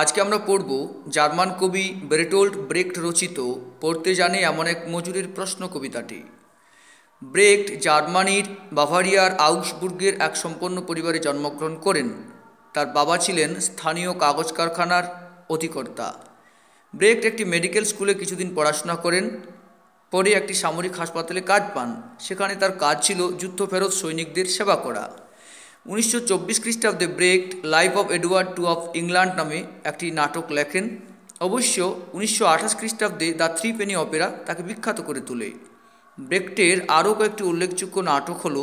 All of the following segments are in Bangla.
আজকে আমরা পড়ব জার্মান কবি ব্রেটোল্ড ব্রেক্ট রচিত পড়তে জানে এমন এক মজুরির প্রশ্ন কবিতাটি ব্রেক্ট জার্মানির বাভারিয়ার আউসবুর্গের এক সম্পন্ন পরিবারে জন্মগ্রহণ করেন তার বাবা ছিলেন স্থানীয় কাগজ কারখানার অধিকর্তা ব্রেক্ট একটি মেডিকেল স্কুলে কিছুদিন পড়াশোনা করেন পরে একটি সামরিক হাসপাতালে কাজ পান সেখানে তার কাজ ছিল যুদ্ধ ফেরত সৈনিকদের সেবা করা উনিশশো চব্বিশ খ্রিস্টাব্দে Brecht life of Edward two of England নামে একটি নাটক লেখেন অবশ্য উনিশশো আঠাশ খ্রিস্টাব্দে দ্য থ্রি পেনি অপেরা তাকে বিখ্যাত করে তোলে ব্রেক্টের আরও কয়েকটি উল্লেখযোগ্য নাটক হল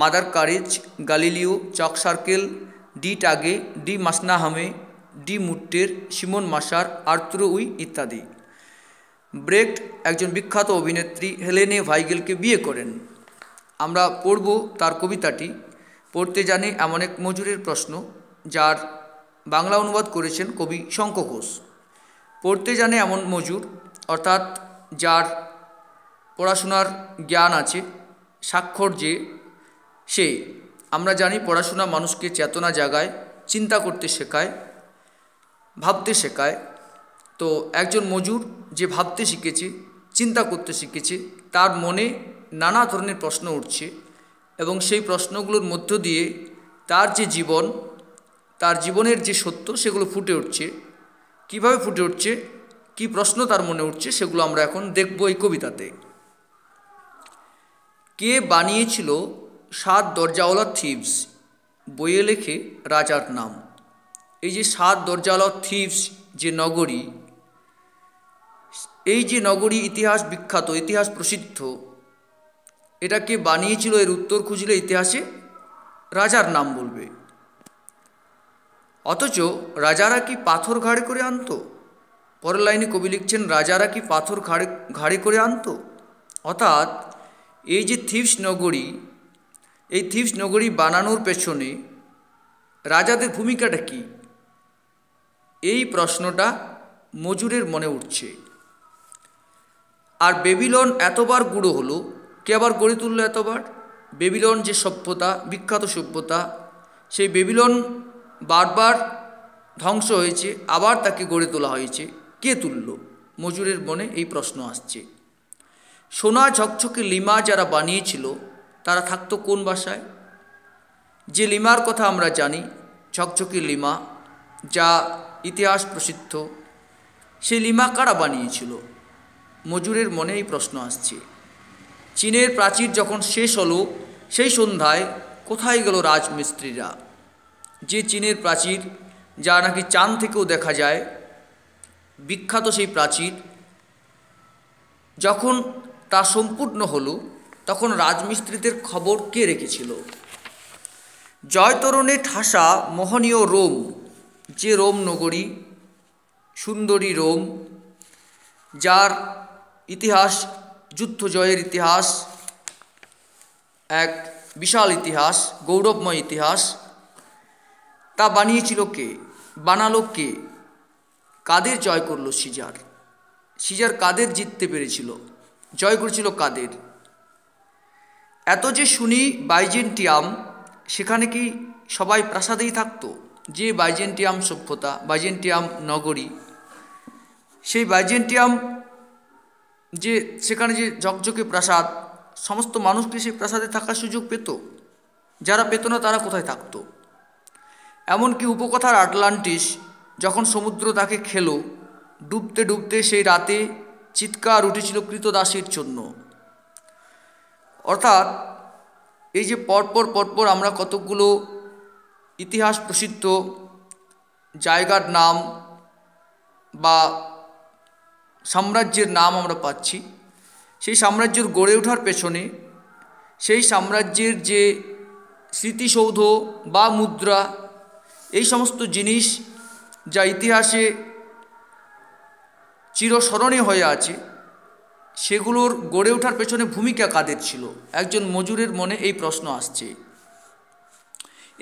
Mother Courage Galileo chalk circle ডি টাগে ডি মাসনাহামে ডি মুট্টের সিমন মাসার আর্তুরো উই ইত্যাদি ব্রেক্ট একজন বিখ্যাত অভিনেত্রী হেলেনে ভাইগেলকে বিয়ে করেন আমরা পড়ব তার কবিতাটি পড়তে জানে এমন এক মজুরের প্রশ্ন যার বাংলা অনুবাদ করেছেন কবি শঙ্খ ঘোষ পড়তে জানে এমন মজুর অর্থাৎ যার পড়াশোনার জ্ঞান আছে স্বাক্ষর যে সে আমরা জানি পড়াশোনা মানুষকে চেতনা জাগায় চিন্তা করতে শেখায় ভাবতে শেখায় তো একজন মজুর যে ভাবতে শিখেছে চিন্তা করতে শিখেছে তার মনে নানা ধরনের প্রশ্ন উঠছে এবং সেই প্রশ্নগুলোর মধ্য দিয়ে তার যে জীবন তার জীবনের যে সত্য সেগুলো ফুটে উঠছে কিভাবে ফুটে উঠছে কি প্রশ্ন তার মনে উঠছে সেগুলো আমরা এখন দেখব এই কবিতাতে কে বানিয়েছিল সাত দরজাওয়ালা থিপস বইয়ে লেখে রাজার নাম এই যে সাত দরজাওয়ালা থিপস যে নগরী এই যে নগরী ইতিহাস বিখ্যাত ইতিহাস প্রসিদ্ধ এটা কে বানিয়েছিল এর উত্তর খুঁজলে ইতিহাসে রাজার নাম বলবে অথচ রাজারা কি পাথর ঘাড়ে করে আনত পরের লাইনে কবি লিখছেন রাজারা কি পাথর ঘাড়ে ঘাড়ে করে আনত অর্থাৎ এই যে থিপস নগরী এই থিপস নগরী বানানোর পেছনে রাজাদের ভূমিকাটা কি এই প্রশ্নটা মজুরের মনে উঠছে আর বেবিলন এতবার গুঁড়ো হলো কে আবার গড়ে তুললো এতবার বেবিলন যে সভ্যতা বিখ্যাত সভ্যতা সেই বেবিলন বারবার ধ্বংস হয়েছে আবার তাকে গড়ে তোলা হয়েছে কে তুলল মজুরের মনে এই প্রশ্ন আসছে সোনা ঝকঝকে লিমা যারা বানিয়েছিল তারা থাকতো কোন বাসায় যে লিমার কথা আমরা জানি ঝকঝকে লিমা যা ইতিহাস প্রসিদ্ধ সেই লিমা কারা বানিয়েছিল মজুরের মনে এই প্রশ্ন আসছে চীনের প্রাচীর যখন শেষ হলো সেই সন্ধ্যায় কোথায় গেল রাজমিস্ত্রিরা যে চীনের প্রাচীর যা নাকি চাঁদ থেকেও দেখা যায় বিখ্যাত সেই প্রাচীর যখন তা সম্পূর্ণ হলো তখন রাজমিস্ত্রিদের খবর কে রেখেছিল জয়তরণে ঠাসা মোহনীয় রোম যে রোম নগরী সুন্দরী রোম যার ইতিহাস যুদ্ধ জয়ের ইতিহাস এক বিশাল ইতিহাস গৌরবময় ইতিহাস তা বানিয়েছিল কে বানালো কে কাদের জয় করলো সিজার সিজার কাদের জিততে পেরেছিল জয় করেছিল কাদের এত যে শুনি বাইজেন্টিয়াম সেখানে কি সবাই প্রাসাদেই থাকতো যে বাইজেন্টিয়াম সভ্যতা বাইজেন্টিয়াম নগরী সেই বাইজেন্টিয়াম যে সেখানে যে জকজকে প্রাসাদ সমস্ত মানুষকে সেই প্রাসাদে থাকার সুযোগ পেত যারা পেত না তারা কোথায় থাকতো এমনকি উপকথার আটলান্টিস যখন সমুদ্র তাকে খেলো ডুবতে ডুবতে সেই রাতে চিৎকার উঠেছিল কৃতদাসীর জন্য অর্থাৎ এই যে পরপর পরপর আমরা কতকগুলো ইতিহাস প্রসিদ্ধ জায়গার নাম বা সাম্রাজ্যের নাম আমরা পাচ্ছি সেই সাম্রাজ্যের গড়ে ওঠার পেছনে সেই সাম্রাজ্যের যে স্মৃতিসৌধ বা মুদ্রা এই সমস্ত জিনিস যা ইতিহাসে চিরস্মরণীয় হয়ে আছে সেগুলোর গড়ে ওঠার পেছনে ভূমিকা কাদের ছিল একজন মজুরের মনে এই প্রশ্ন আসছে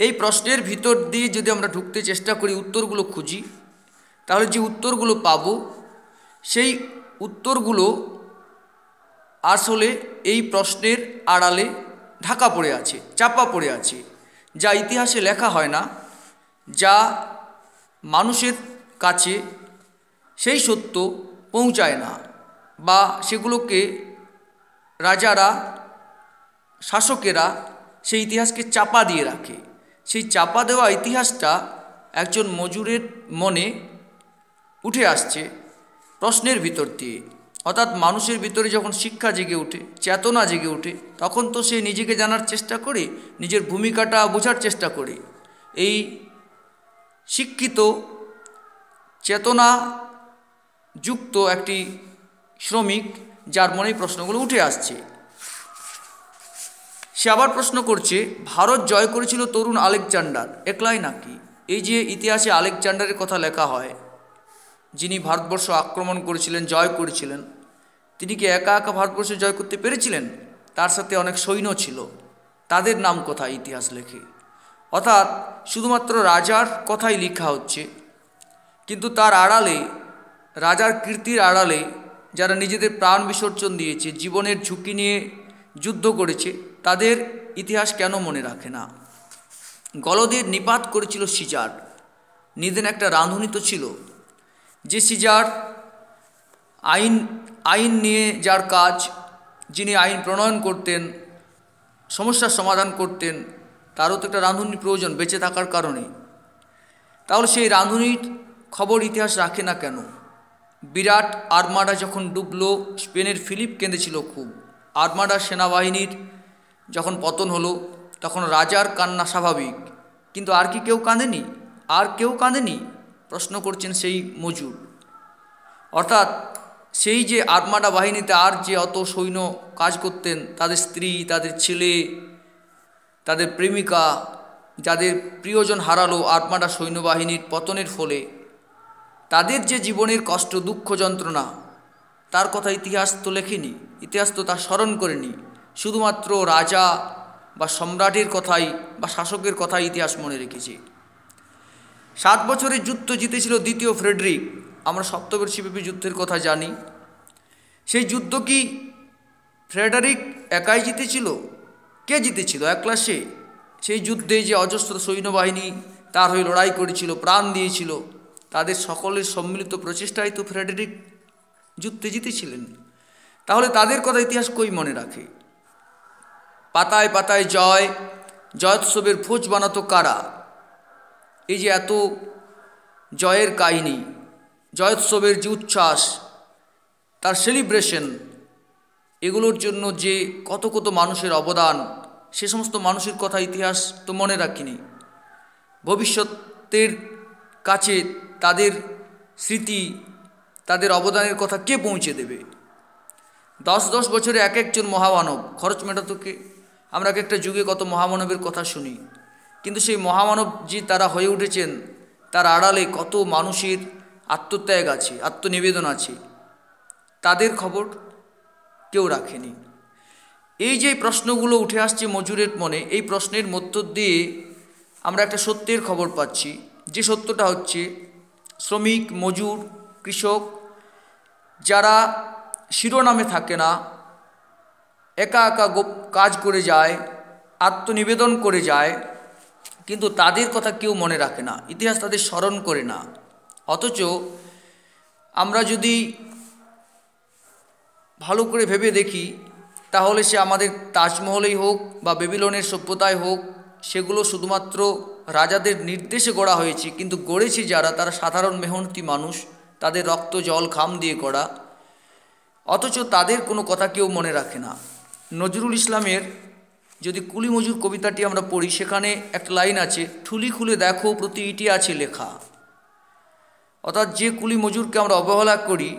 এই প্রশ্নের ভিতর দিয়ে যদি আমরা ঢুকতে চেষ্টা করি উত্তরগুলো খুঁজি তাহলে যে উত্তরগুলো পাবো সেই উত্তরগুলো আসলে এই প্রশ্নের আড়ালে ঢাকা পড়ে আছে চাপা পড়ে আছে যা ইতিহাসে লেখা হয় না যা মানুষের কাছে সেই সত্য পৌঁছায় না বা সেগুলোকে রাজারা শাসকেরা সেই ইতিহাসকে চাপা দিয়ে রাখে সেই চাপা দেওয়া ইতিহাসটা একজন মজুরের মনে উঠে আসছে প্রশ্নের ভিতর দিয়ে অর্থাৎ মানুষের ভিতরে যখন শিক্ষা জেগে ওঠে চেতনা জেগে ওঠে তখন তো সে নিজেকে জানার চেষ্টা করে নিজের ভূমিকাটা বোঝার চেষ্টা করে এই শিক্ষিত চেতনা যুক্ত একটি শ্রমিক যার মনে প্রশ্নগুলো উঠে আসছে সে আবার প্রশ্ন করছে ভারত জয় করেছিল তরুণ আলেকজান্ডার একলাই নাকি এই যে ইতিহাসে আলেকজান্ডারের কথা লেখা হয় যিনি ভারতবর্ষ আক্রমণ করেছিলেন জয় করেছিলেন তিনি কি একা একা ভারতবর্ষে জয় করতে পেরেছিলেন তার সাথে অনেক সৈন্য ছিল তাদের নাম কথা ইতিহাস লেখে অর্থাৎ শুধুমাত্র রাজার কথাই লেখা হচ্ছে কিন্তু তার আড়ালে রাজার কীর্তির আড়ালে যারা নিজেদের প্রাণ বিসর্জন দিয়েছে জীবনের ঝুঁকি নিয়ে যুদ্ধ করেছে তাদের ইতিহাস কেন মনে রাখে না গলদের নিপাত করেছিল সিজার নিদেন একটা রাঁধুনি তো ছিল যে সিজার আইন আইন নিয়ে যার কাজ যিনি আইন প্রণয়ন করতেন সমস্যার সমাধান করতেন তারও তো একটা রাঁধুনি প্রয়োজন বেঁচে থাকার কারণে তাহলে সেই রাঁধুনির খবর ইতিহাস রাখে না কেন বিরাট আর্মাডা যখন ডুবলো স্পেনের ফিলিপ কেঁদেছিল খুব আর্মাডা সেনাবাহিনীর যখন পতন হলো তখন রাজার কান্না স্বাভাবিক কিন্তু আর কি কেউ কাঁদেনি আর কেউ কাঁদেনি প্রশ্ন করছেন সেই মজুর অর্থাৎ সেই যে আর্মাডা বাহিনীতে আর যে অত সৈন্য কাজ করতেন তাদের স্ত্রী তাদের ছেলে তাদের প্রেমিকা যাদের প্রিয়জন হারালো আর্মাডা সৈন্যবাহিনীর পতনের ফলে তাদের যে জীবনের কষ্ট দুঃখ যন্ত্রণা তার কথা ইতিহাস তো লেখেনি ইতিহাস তো তা স্মরণ করেনি শুধুমাত্র রাজা বা সম্রাটের কথাই বা শাসকের কথাই ইতিহাস মনে রেখেছে সাত বছরের যুদ্ধ জিতেছিল দ্বিতীয় ফ্রেডরিক আমরা সপ্তবর্ষীব্যাপী যুদ্ধের কথা জানি সেই যুদ্ধ কি ফ্রেডারিক একাই জিতেছিল কে জিতেছিল এক ক্লাসে সেই যুদ্ধে যে অজস্র সৈন্যবাহিনী তার হয়ে লড়াই করেছিল প্রাণ দিয়েছিল তাদের সকলের সম্মিলিত প্রচেষ্টায় তো ফ্রেডারিক যুদ্ধে জিতেছিলেন তাহলে তাদের কথা ইতিহাস কই মনে রাখে পাতায় পাতায় জয় জয়োৎসবের ভোজ বানাতো কারা এই যে এত জয়ের কাহিনী জয়োৎসবের যে উচ্ছ্বাস তার সেলিব্রেশন এগুলোর জন্য যে কত কত মানুষের অবদান সে সমস্ত মানুষের কথা ইতিহাস তো মনে রাখিনি ভবিষ্যতের কাছে তাদের স্মৃতি তাদের অবদানের কথা কে পৌঁছে দেবে দশ দশ বছরে এক একজন মহামানব খরচ মেটাতোকে আমরা এক একটা যুগে কত মহামানবের কথা শুনি কিন্তু সেই মহামানব যে তারা হয়ে উঠেছেন তার আড়ালে কত মানুষের আত্মত্যাগ আছে আত্মনিবেদন আছে তাদের খবর কেউ রাখেনি এই যে প্রশ্নগুলো উঠে আসছে মজুরের মনে এই প্রশ্নের মধ্য দিয়ে আমরা একটা সত্যের খবর পাচ্ছি যে সত্যটা হচ্ছে শ্রমিক মজুর কৃষক যারা শিরোনামে থাকে না একা একা কাজ করে যায় আত্মনিবেদন করে যায় কিন্তু তাদের কথা কেউ মনে রাখে না ইতিহাস তাদের স্মরণ করে না অথচ আমরা যদি ভালো করে ভেবে দেখি তাহলে সে আমাদের তাজমহলেই হোক বা বেবিলনের সভ্যতায় হোক সেগুলো শুধুমাত্র রাজাদের নির্দেশে গড়া হয়েছে কিন্তু গড়েছে যারা তারা সাধারণ মেহনতি মানুষ তাদের রক্ত জল খাম দিয়ে করা অথচ তাদের কোনো কথা কেউ মনে রাখে না নজরুল ইসলামের যদি কুলিমজুর কবিতাটি আমরা পড়ি সেখানে এক লাইন আছে ঠুলি খুলে দেখো প্রতি ইটি আছে লেখা অর্থাৎ যে কুলি মজুরকে আমরা অবহেলা করি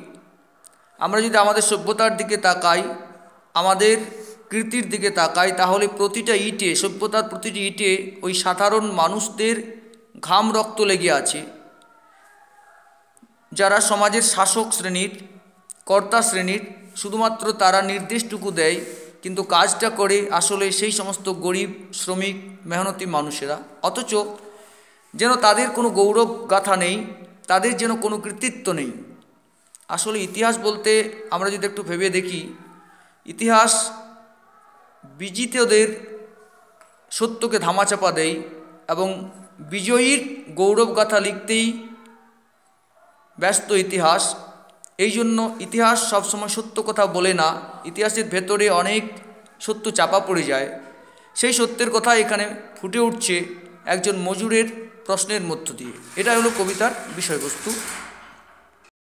আমরা যদি আমাদের সভ্যতার দিকে তাকাই আমাদের কৃতির দিকে তাকাই তাহলে প্রতিটা ইটে সভ্যতার প্রতিটি ইটে ওই সাধারণ মানুষদের ঘাম রক্ত লেগে আছে যারা সমাজের শাসক শ্রেণীর কর্তা শ্রেণীর শুধুমাত্র তারা নির্দেশটুকু দেয় কিন্তু কাজটা করে আসলে সেই সমস্ত গরিব শ্রমিক মেহনতি মানুষেরা অথচ যেন তাদের কোনো গৌরব গাথা নেই তাদের যেন কোনো কৃতিত্ব নেই আসলে ইতিহাস বলতে আমরা যদি একটু ভেবে দেখি ইতিহাস বিজিতদের সত্যকে ধামাচাপা দেয় এবং বিজয়ীর গাথা লিখতেই ব্যস্ত ইতিহাস এই জন্য ইতিহাস সবসময় সত্য কথা বলে না ইতিহাসের ভেতরে অনেক সত্য চাপা পড়ে যায় সেই সত্যের কথা এখানে ফুটে উঠছে একজন মজুরের প্রশ্নের মধ্য দিয়ে এটা হলো কবিতার বিষয়বস্তু